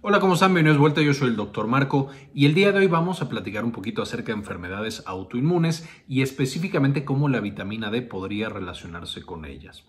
Hola, ¿cómo están? Bienvenidos de vuelta. Yo soy el doctor Marco y el día de hoy vamos a platicar un poquito acerca de enfermedades autoinmunes y específicamente cómo la vitamina D podría relacionarse con ellas.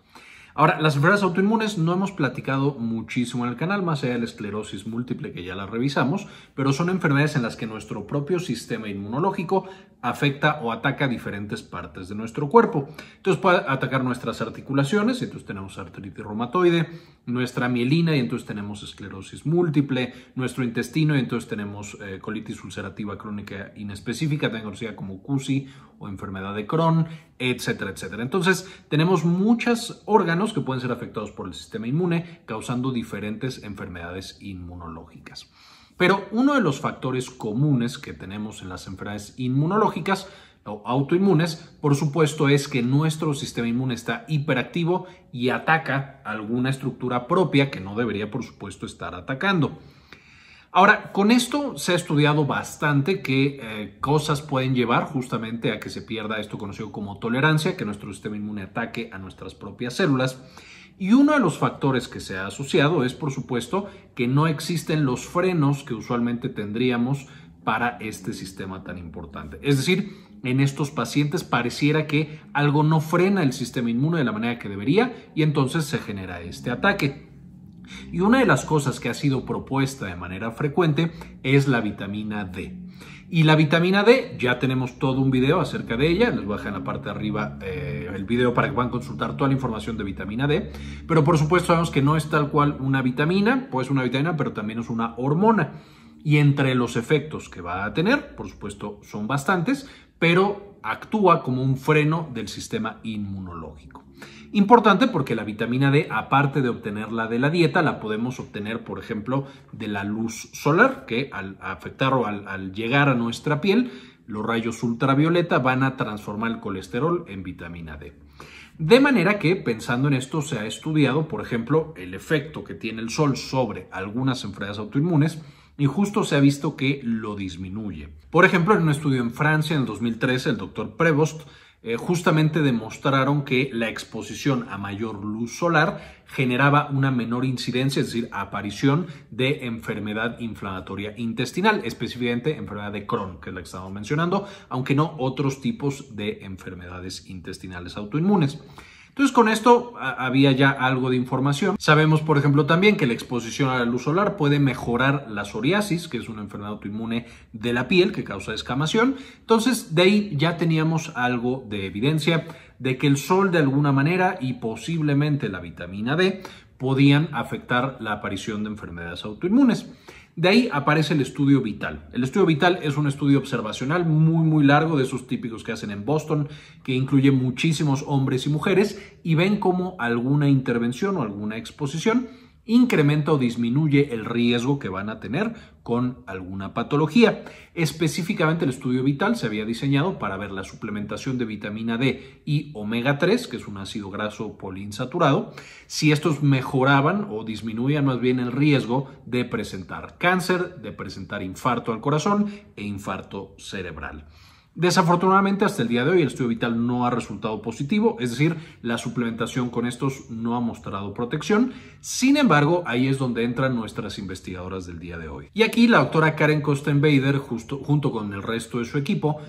Ahora, las enfermedades autoinmunes no hemos platicado muchísimo en el canal, más allá de la esclerosis múltiple que ya la revisamos, pero son enfermedades en las que nuestro propio sistema inmunológico afecta o ataca diferentes partes de nuestro cuerpo. Entonces puede atacar nuestras articulaciones, entonces tenemos artritis reumatoide, nuestra mielina y entonces tenemos esclerosis múltiple, nuestro intestino y entonces tenemos eh, colitis ulcerativa crónica inespecífica, también conocida como CUSI o enfermedad de Crohn, etcétera, etcétera. Entonces, tenemos muchos órganos que pueden ser afectados por el sistema inmune, causando diferentes enfermedades inmunológicas. Pero uno de los factores comunes que tenemos en las enfermedades inmunológicas o autoinmunes, por supuesto, es que nuestro sistema inmune está hiperactivo y ataca alguna estructura propia que no debería, por supuesto, estar atacando. Ahora, con esto se ha estudiado bastante qué eh, cosas pueden llevar justamente a que se pierda esto conocido como tolerancia, que nuestro sistema inmune ataque a nuestras propias células. Y uno de los factores que se ha asociado es, por supuesto, que no existen los frenos que usualmente tendríamos para este sistema tan importante. Es decir, en estos pacientes pareciera que algo no frena el sistema inmune de la manera que debería y entonces se genera este ataque. Y una de las cosas que ha sido propuesta de manera frecuente es la vitamina D. Y la vitamina D, ya tenemos todo un video acerca de ella, les voy a dejar en la parte de arriba eh, el video para que puedan consultar toda la información de vitamina D, pero por supuesto sabemos que no es tal cual una vitamina, pues una vitamina, pero también es una hormona. Y entre los efectos que va a tener, por supuesto son bastantes, pero actúa como un freno del sistema inmunológico. Importante porque la vitamina D, aparte de obtenerla de la dieta, la podemos obtener, por ejemplo, de la luz solar, que al afectar o al, al llegar a nuestra piel, los rayos ultravioleta van a transformar el colesterol en vitamina D. De manera que, pensando en esto, se ha estudiado, por ejemplo, el efecto que tiene el sol sobre algunas enfermedades autoinmunes, y justo se ha visto que lo disminuye. Por ejemplo, en un estudio en Francia en el 2013, el doctor Prevost eh, justamente demostraron que la exposición a mayor luz solar generaba una menor incidencia, es decir, aparición de enfermedad inflamatoria intestinal, específicamente enfermedad de Crohn, que es la que estamos mencionando, aunque no otros tipos de enfermedades intestinales autoinmunes. Entonces con esto había ya algo de información. Sabemos, por ejemplo, también que la exposición a la luz solar puede mejorar la psoriasis, que es una enfermedad autoinmune de la piel que causa escamación. Entonces de ahí ya teníamos algo de evidencia de que el sol de alguna manera y posiblemente la vitamina D podían afectar la aparición de enfermedades autoinmunes. De ahí aparece el estudio vital. El estudio vital es un estudio observacional muy muy largo de esos típicos que hacen en Boston, que incluye muchísimos hombres y mujeres y ven cómo alguna intervención o alguna exposición incrementa o disminuye el riesgo que van a tener con alguna patología. Específicamente el estudio vital se había diseñado para ver la suplementación de vitamina D y omega 3, que es un ácido graso poliinsaturado, si estos mejoraban o disminuían más bien el riesgo de presentar cáncer, de presentar infarto al corazón e infarto cerebral. Desafortunadamente, hasta el día de hoy, el estudio vital no ha resultado positivo, es decir, la suplementación con estos no ha mostrado protección. Sin embargo, ahí es donde entran nuestras investigadoras del día de hoy. Y aquí la doctora Karen Kostenbader, justo, junto con el resto de su equipo,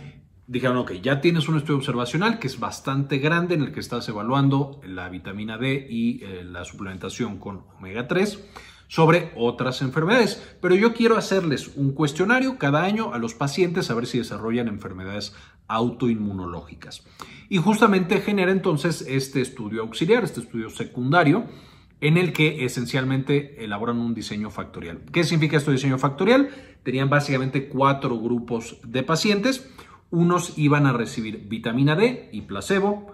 dijeron, que ya tienes un estudio observacional que es bastante grande en el que estás evaluando la vitamina D y eh, la suplementación con omega 3 sobre otras enfermedades. Pero yo quiero hacerles un cuestionario cada año a los pacientes a ver si desarrollan enfermedades autoinmunológicas. Y justamente genera entonces este estudio auxiliar, este estudio secundario, en el que esencialmente elaboran un diseño factorial. ¿Qué significa este diseño factorial? Tenían básicamente cuatro grupos de pacientes. Unos iban a recibir vitamina D y placebo.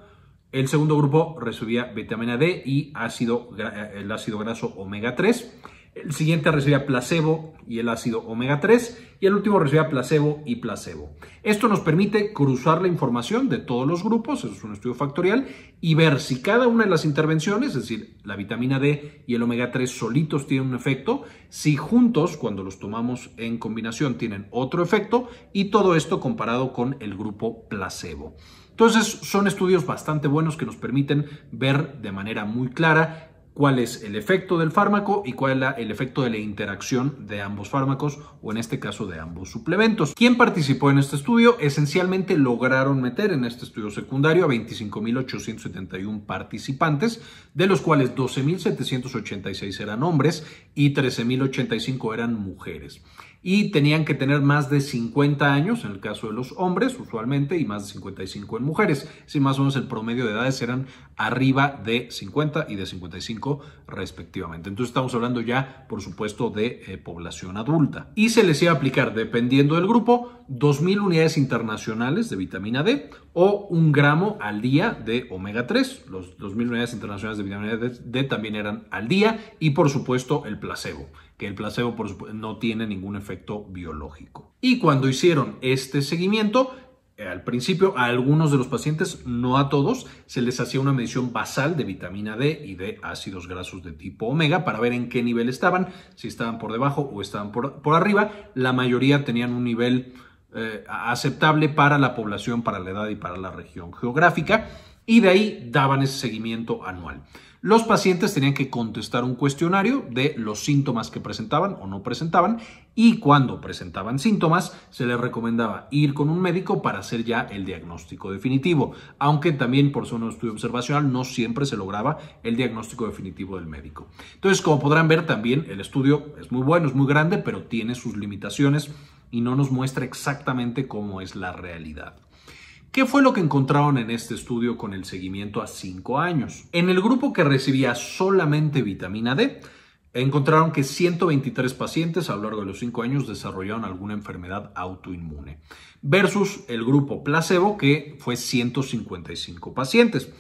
El segundo grupo recibía vitamina D y ácido, eh, el ácido graso omega 3. El siguiente recibía placebo y el ácido omega 3 y el último recibía placebo y placebo. Esto nos permite cruzar la información de todos los grupos, es un estudio factorial, y ver si cada una de las intervenciones, es decir, la vitamina D y el omega 3 solitos tienen un efecto, si juntos, cuando los tomamos en combinación, tienen otro efecto, y todo esto comparado con el grupo placebo. Entonces, son estudios bastante buenos que nos permiten ver de manera muy clara cuál es el efecto del fármaco y cuál es el efecto de la interacción de ambos fármacos o en este caso de ambos suplementos. ¿Quién participó en este estudio? Esencialmente lograron meter en este estudio secundario a 25.871 participantes, de los cuales 12.786 eran hombres y 13.085 eran mujeres y tenían que tener más de 50 años, en el caso de los hombres usualmente, y más de 55 en mujeres. Si más o menos el promedio de edades eran arriba de 50 y de 55 respectivamente. Entonces estamos hablando ya, por supuesto, de eh, población adulta. Y se les iba a aplicar, dependiendo del grupo, 2.000 unidades internacionales de vitamina D o un gramo al día de omega 3. Los 2.000 unidades internacionales de vitamina D también eran al día y, por supuesto, el placebo que el placebo no tiene ningún efecto biológico. Y cuando hicieron este seguimiento, eh, al principio a algunos de los pacientes, no a todos, se les hacía una medición basal de vitamina D y de ácidos grasos de tipo omega para ver en qué nivel estaban, si estaban por debajo o estaban por, arriba. La mayoría tenían un nivel eh, aceptable para la población, para la edad y para la región geográfica y de ahí daban ese seguimiento anual. Los pacientes tenían que contestar un cuestionario de los síntomas que presentaban o no presentaban y cuando presentaban síntomas se les recomendaba ir con un médico para hacer ya el diagnóstico definitivo, aunque también por ser un estudio observacional no siempre se lograba el diagnóstico definitivo del médico. Entonces, como podrán ver también, el estudio es muy bueno, es muy grande, pero tiene sus limitaciones y no nos muestra exactamente cómo es la realidad. ¿Qué fue lo que encontraron en este estudio con el seguimiento a 5 años? En el grupo que recibía solamente vitamina D, encontraron que 123 pacientes a lo largo de los 5 años desarrollaron alguna enfermedad autoinmune, versus el grupo placebo que fue 155 pacientes.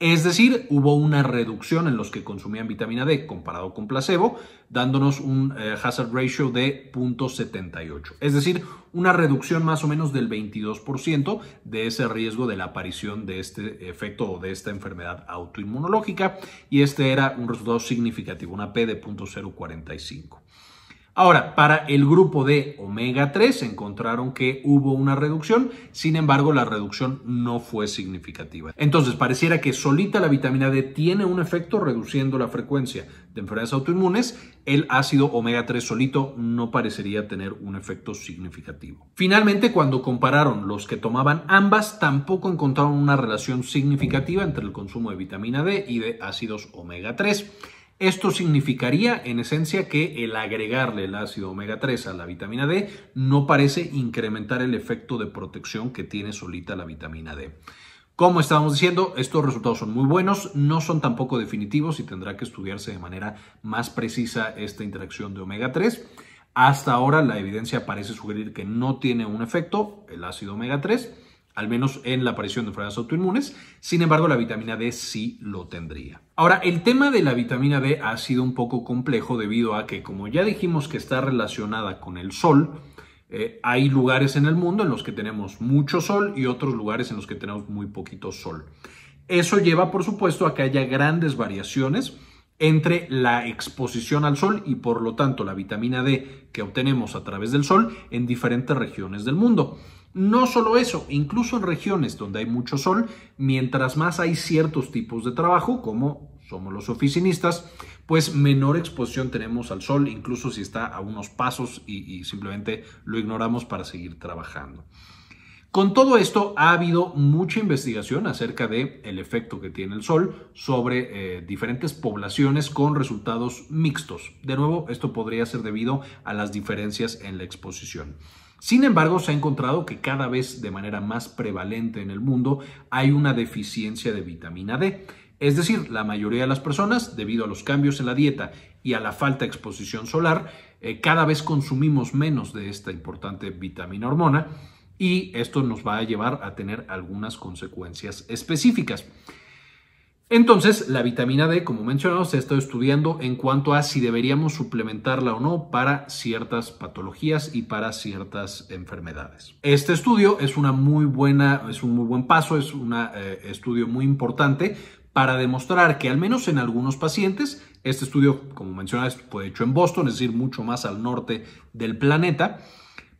Es decir, hubo una reducción en los que consumían vitamina D comparado con placebo, dándonos un eh, hazard ratio de 0.78. Es decir, una reducción más o menos del 22% de ese riesgo de la aparición de este efecto o de esta enfermedad autoinmunológica. Y este era un resultado significativo, una P de 0.045. Ahora, para el grupo de omega 3 encontraron que hubo una reducción, sin embargo la reducción no fue significativa. Entonces, pareciera que solita la vitamina D tiene un efecto reduciendo la frecuencia de enfermedades autoinmunes, el ácido omega 3 solito no parecería tener un efecto significativo. Finalmente, cuando compararon los que tomaban ambas, tampoco encontraron una relación significativa entre el consumo de vitamina D y de ácidos omega 3. Esto significaría, en esencia, que el agregarle el ácido omega 3 a la vitamina D no parece incrementar el efecto de protección que tiene solita la vitamina D. Como estábamos diciendo, estos resultados son muy buenos, no son tampoco definitivos y tendrá que estudiarse de manera más precisa esta interacción de omega 3. Hasta ahora la evidencia parece sugerir que no tiene un efecto el ácido omega 3 al menos en la aparición de enfermedades autoinmunes. Sin embargo, la vitamina D sí lo tendría. Ahora, el tema de la vitamina D ha sido un poco complejo debido a que, como ya dijimos que está relacionada con el sol, eh, hay lugares en el mundo en los que tenemos mucho sol y otros lugares en los que tenemos muy poquito sol. Eso lleva, por supuesto, a que haya grandes variaciones entre la exposición al sol y por lo tanto la vitamina D que obtenemos a través del sol en diferentes regiones del mundo. No solo eso, incluso en regiones donde hay mucho sol, mientras más hay ciertos tipos de trabajo, como somos los oficinistas, pues menor exposición tenemos al sol, incluso si está a unos pasos y, simplemente lo ignoramos para seguir trabajando. Con todo esto ha habido mucha investigación acerca de el efecto que tiene el sol sobre eh, diferentes poblaciones con resultados mixtos. De nuevo, esto podría ser debido a las diferencias en la exposición. Sin embargo, se ha encontrado que cada vez de manera más prevalente en el mundo hay una deficiencia de vitamina D. Es decir, la mayoría de las personas, debido a los cambios en la dieta y a la falta de exposición solar, eh, cada vez consumimos menos de esta importante vitamina hormona y esto nos va a llevar a tener algunas consecuencias específicas. Entonces, la vitamina D, como mencionamos, se ha estado estudiando en cuanto a si deberíamos suplementarla o no para ciertas patologías y para ciertas enfermedades. Este estudio es una muy buena, es un muy buen paso, es un eh, estudio muy importante para demostrar que al menos en algunos pacientes, este estudio, como mencionas, fue hecho en Boston, es decir, mucho más al norte del planeta,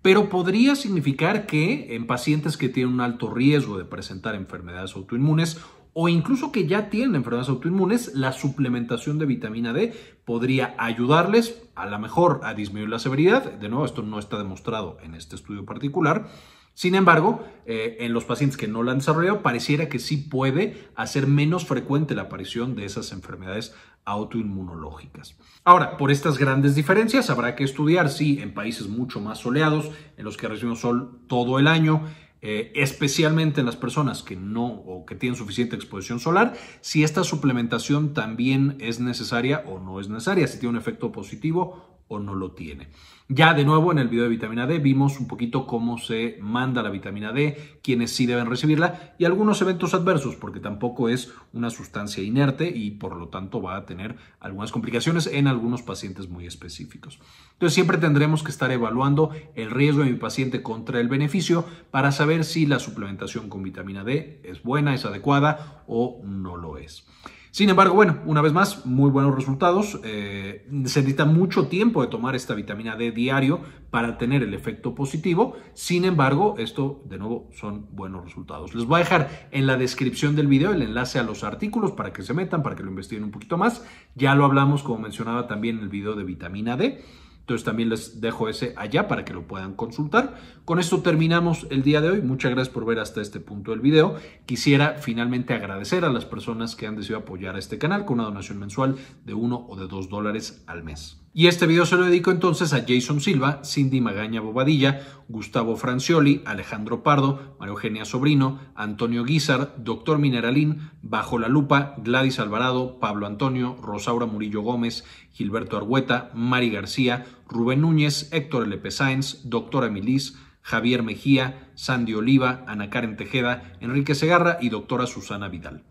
pero podría significar que en pacientes que tienen un alto riesgo de presentar enfermedades autoinmunes o incluso que ya tienen enfermedades autoinmunes, la suplementación de vitamina D podría ayudarles a lo mejor a disminuir la severidad. De nuevo, esto no está demostrado en este estudio particular. Sin embargo, eh, en los pacientes que no la han desarrollado, pareciera que sí puede hacer menos frecuente la aparición de esas enfermedades autoinmunológicas. Ahora, por estas grandes diferencias, habrá que estudiar si en países mucho más soleados, en los que recibimos sol todo el año, eh, especialmente en las personas que no o que tienen suficiente exposición solar, si esta suplementación también es necesaria o no es necesaria, si tiene un efecto positivo o no lo tiene. Ya de nuevo en el video de vitamina D vimos un poquito cómo se manda la vitamina D, quienes sí deben recibirla y algunos eventos adversos, porque tampoco es una sustancia inerte y por lo tanto va a tener algunas complicaciones en algunos pacientes muy específicos. Entonces siempre tendremos que estar evaluando el riesgo de mi paciente contra el beneficio para saber si la suplementación con vitamina D es buena, es adecuada o no lo es. Sin embargo, bueno, una vez más, muy buenos resultados. Eh, se necesita mucho tiempo de tomar esta vitamina D diario para tener el efecto positivo. Sin embargo, esto de nuevo son buenos resultados. Les voy a dejar en la descripción del video el enlace a los artículos para que se metan, para que lo investiguen un poquito más. Ya lo hablamos, como mencionaba también en el video de vitamina D. Entonces también les dejo ese allá para que lo puedan consultar. Con esto terminamos el día de hoy. Muchas gracias por ver hasta este punto del video. Quisiera finalmente agradecer a las personas que han decidido apoyar a este canal con una donación mensual de uno o de dos dólares al mes. Y este video se lo dedico entonces a Jason Silva, Cindy Magaña Bobadilla, Gustavo Francioli, Alejandro Pardo, María Eugenia Sobrino, Antonio Guizar, Doctor Mineralín, Bajo la Lupa, Gladys Alvarado, Pablo Antonio, Rosaura Murillo Gómez, Gilberto Argueta, Mari García, Rubén Núñez, Héctor L.P. Sáenz, Doctora Milís, Javier Mejía, Sandy Oliva, Ana Karen Tejeda, Enrique Segarra y Doctora Susana Vidal.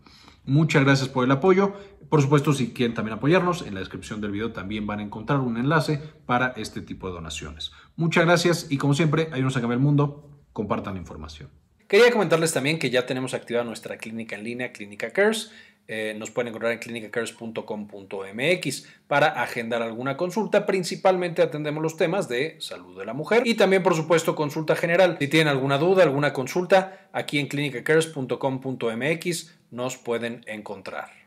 Muchas gracias por el apoyo. Por supuesto, si quieren también apoyarnos, en la descripción del video también van a encontrar un enlace para este tipo de donaciones. Muchas gracias y como siempre, ayúdenos a cambiar el mundo, compartan la información. Quería comentarles también que ya tenemos activada nuestra clínica en línea, Clínica Cares. Eh, nos pueden encontrar en clinicacares.com.mx para agendar alguna consulta. Principalmente atendemos los temas de salud de la mujer y también, por supuesto, consulta general. Si tienen alguna duda, alguna consulta, aquí en clinicacares.com.mx nos pueden encontrar.